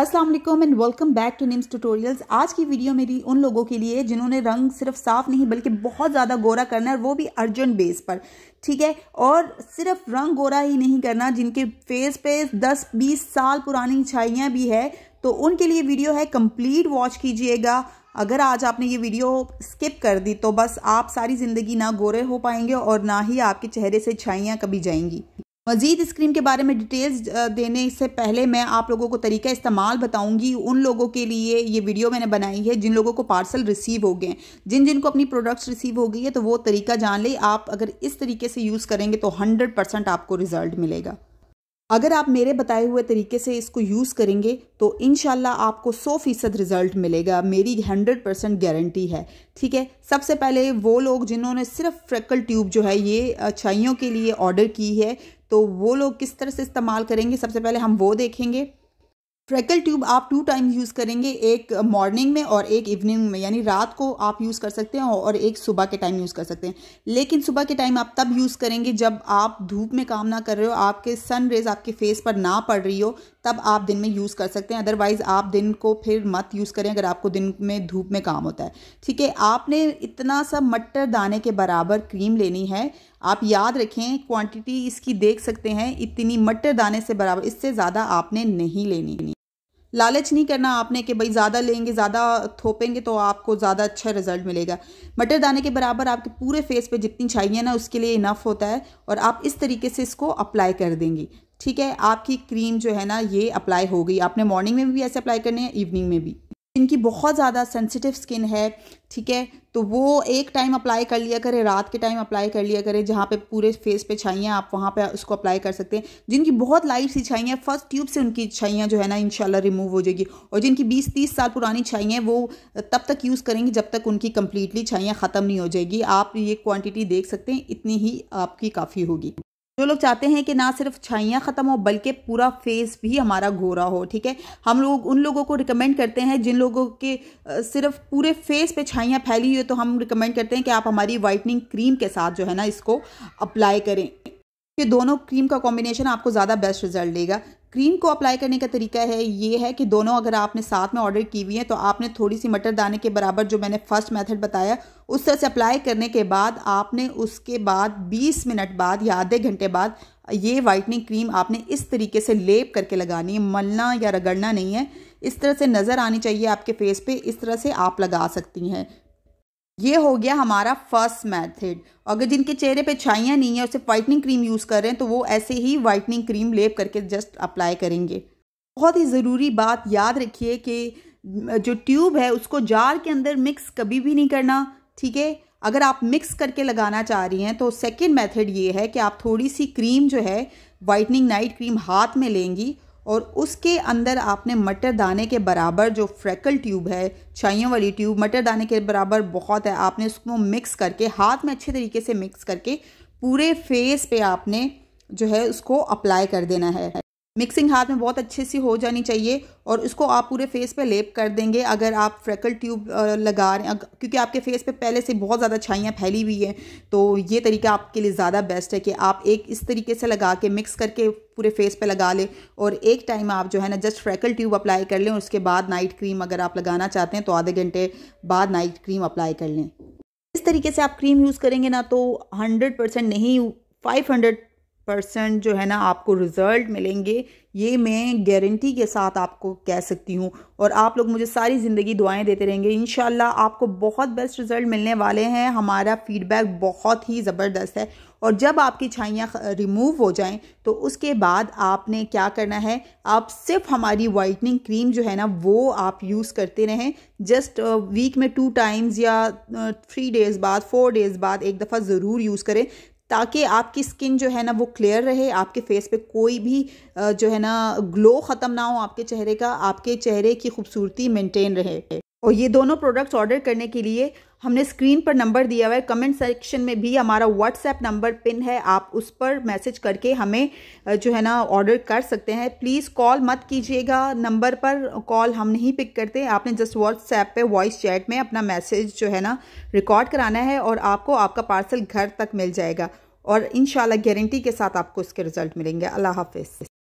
Aslam and welcome back to Nims tutorials आज की video मेरी उन लोगों के लिए जिन्होंने रंग सिर्फ साफ नहीं बल्कि बहुत ज़्यादा गोरा करना है और वो भी अर्जेंट बेस पर ठीक है और सिर्फ रंग गोरा ही नहीं करना जिनके फेस पे 10-20 साल पुरानी छाइयाँ भी है तो उनके लिए वीडियो है कंप्लीट वॉच कीजिएगा अगर आज आपने ये वीडियो स्किप कर दी तो बस आप सारी ज़िंदगी ना गोरे हो पाएंगे और ना ही आपके चेहरे से छाइयाँ कभी जाएंगी मज़ीद इस क्रीम के बारे में डिटेल्स देने से पहले मैं आप लोगों को तरीका इस्तेमाल बताऊंगी उन लोगों के लिए ये वीडियो मैंने बनाई है जिन लोगों को पार्सल रिसीव हो गए जिन जिनको अपनी प्रोडक्ट्स रिसीव हो गई है तो वो तरीका जान ले आप अगर इस तरीके से यूज़ करेंगे तो हंड्रेड परसेंट आपको रिज़ल्ट मिलेगा अगर आप मेरे बताए हुए तरीके से इसको यूज़ करेंगे तो इन आपको सौ फीसद रिज़ल्ट मिलेगा मेरी हंड्रेड परसेंट गारंटी है ठीक है सबसे पहले वो लोग जिन्होंने सिर्फ फ्रेकल ट्यूब जो है ये अच्छाइयों के लिए ऑर्डर की है तो वो लोग किस तरह से इस्तेमाल करेंगे सबसे पहले हम वो देखेंगे ट्रैकल ट्यूब आप टू टाइम यूज़ करेंगे एक मॉर्निंग में और एक इवनिंग में यानी रात को आप यूज़ कर सकते हैं और एक सुबह के टाइम यूज़ कर सकते हैं लेकिन सुबह के टाइम आप तब यूज़ करेंगे जब आप धूप में काम ना कर रहे हो आपके सन रेज आपके फेस पर ना पड़ रही हो तब आप दिन में यूज़ कर सकते हैं अदरवाइज़ आप दिन को फिर मत यूज़ करें अगर आपको दिन में धूप में काम होता है ठीक है आपने इतना सा मटर दाने के बराबर क्रीम लेनी है आप याद रखें क्वांटिटी इसकी देख सकते हैं इतनी मटर दाने से बराबर इससे ज़्यादा आपने नहीं लेनी लालच नहीं करना आपने कि भाई ज़्यादा लेंगे ज़्यादा थोपेंगे तो आपको ज़्यादा अच्छा रिजल्ट मिलेगा मटर दाने के बराबर आपके पूरे फेस पे जितनी चाहिए ना उसके लिए इनफ होता है और आप इस तरीके से इसको अप्लाई कर देंगी ठीक है आपकी क्रीम जो है ना ये अप्लाई हो गई आपने मॉर्निंग में भी ऐसे अप्लाई करने हैं इवनिंग में भी जिनकी बहुत ज़्यादा सेंसिटिव स्किन है ठीक है तो वो एक टाइम अप्लाई कर लिया करें रात के टाइम अप्लाई कर लिया करें जहाँ पे पूरे फेस पे छाइयाँ आप वहाँ पे उसको अप्लाई कर सकते हैं जिनकी बहुत लाइट सी छाइयाँ फर्स्ट ट्यूब से उनकी छाइयाँ जो है ना इंशाल्लाह रिमूव हो जाएगी और जिनकी बीस तीस साल पुरानी छाइयाँ वो तब तक यूज़ करेंगी जब तक उनकी कम्प्लीटली छाइयाँ ख़त्म नहीं हो जाएगी आप ये क्वान्टिटी देख सकते हैं इतनी ही आपकी काफ़ी होगी जो लोग चाहते हैं कि ना सिर्फ छाइयाँ ख़त्म हो बल्कि पूरा फेस भी हमारा गोरा हो ठीक है हम लोग उन लोगों को रिकमेंड करते हैं जिन लोगों के सिर्फ पूरे फेस पे छाइयाँ फैली हुई हो तो हम रिकमेंड करते हैं कि आप हमारी वाइटनिंग क्रीम के साथ जो है ना इसको अप्लाई करें ये दोनों क्रीम का कॉम्बिनेशन आपको ज़्यादा बेस्ट रिजल्ट देगा क्रीम को अप्लाई करने का तरीका है ये है कि दोनों अगर आपने साथ में ऑर्डर की हुई है तो आपने थोड़ी सी मटर दाने के बराबर जो मैंने फर्स्ट मेथड बताया उस तरह से अप्लाई करने के बाद आपने उसके बाद 20 मिनट बाद या आधे घंटे बाद ये वाइटनिंग क्रीम आपने इस तरीके से लेप करके लगानी है मलना या रगड़ना नहीं है इस तरह से नज़र आनी चाहिए आपके फेस पे इस तरह से आप लगा सकती हैं ये हो गया हमारा फर्स्ट मेथड अगर जिनके चेहरे पे छाइयाँ नहीं है और सिर्फ वाइटनिंग क्रीम यूज़ कर रहे हैं तो वो ऐसे ही वाइटनिंग क्रीम लेप करके जस्ट अप्लाई करेंगे बहुत ही ज़रूरी बात याद रखिए कि जो ट्यूब है उसको जार के अंदर मिक्स कभी भी नहीं करना ठीक है अगर आप मिक्स करके लगाना चाह रही हैं तो सेकेंड मैथड ये है कि आप थोड़ी सी क्रीम जो है वाइटनिंग नाइट क्रीम हाथ में लेंगी और उसके अंदर आपने मटर दाने के बराबर जो फ्रैकल ट्यूब है छाइयों वाली ट्यूब मटर दाने के बराबर बहुत है आपने उसको मिक्स करके हाथ में अच्छे तरीके से मिक्स करके पूरे फेस पे आपने जो है उसको अप्लाई कर देना है मिक्सिंग हाथ में बहुत अच्छे से हो जानी चाहिए और उसको आप पूरे फेस पे लेप कर देंगे अगर आप फ्रैकल ट्यूब लगा रहे हैं क्योंकि आपके फेस पे पहले से बहुत ज़्यादा छाइयाँ फैली हुई हैं तो ये तरीका आपके लिए ज़्यादा बेस्ट है कि आप एक इस तरीके से लगा के मिक्स करके पूरे फेस पे लगा ले और एक टाइम आप जो है ना जस्ट फ्रैकल ट्यूब अप्लाई कर लें और उसके बाद नाइट क्रीम अगर आप लगाना चाहते हैं तो आधे घंटे बाद नाइट क्रीम अप्लाई कर लें इस तरीके से आप क्रीम यूज़ करेंगे ना तो हंड्रेड परसेंट नहीं फाइव हंड्रेड परसेंट जो है ना आपको रिज़ल्ट मिलेंगे ये मैं गारंटी के साथ आपको कह सकती हूँ और आप लोग मुझे सारी ज़िंदगी दुआएं देते रहेंगे इन आपको बहुत बेस्ट रिज़ल्ट मिलने वाले हैं हमारा फीडबैक बहुत ही ज़बरदस्त है और जब आपकी छाइयाँ रिमूव हो जाएं तो उसके बाद आपने क्या करना है आप सिर्फ हमारी वाइटनिंग क्रीम जो है ना वो आप यूज़ करते रहें जस्ट वीक uh, में टू टाइम्स या थ्री uh, डेज़ बाद फोर डेज़ बाद एक दफ़ा ज़रूर यूज़ करें ताकि आपकी स्किन जो है ना वो क्लियर रहे आपके फेस पे कोई भी जो है ना ग्लो ख़त्म ना हो आपके चेहरे का आपके चेहरे की खूबसूरती मेंटेन रहे और ये दोनों प्रोडक्ट्स ऑर्डर करने के लिए हमने स्क्रीन पर नंबर दिया हुआ है कमेंट सेक्शन में भी हमारा व्हाट्सएप नंबर पिन है आप उस पर मैसेज करके हमें जो है ना ऑर्डर कर सकते हैं प्लीज़ कॉल मत कीजिएगा नंबर पर कॉल हम नहीं पिक करते आपने जस्ट व्हाट्सएप पे वॉइस चैट में अपना मैसेज जो है ना रिकॉर्ड कराना है और आपको आपका पार्सल घर तक मिल जाएगा और इन गारंटी के साथ आपको उसके रिजल्ट मिलेंगे अल्लाह हाफिज़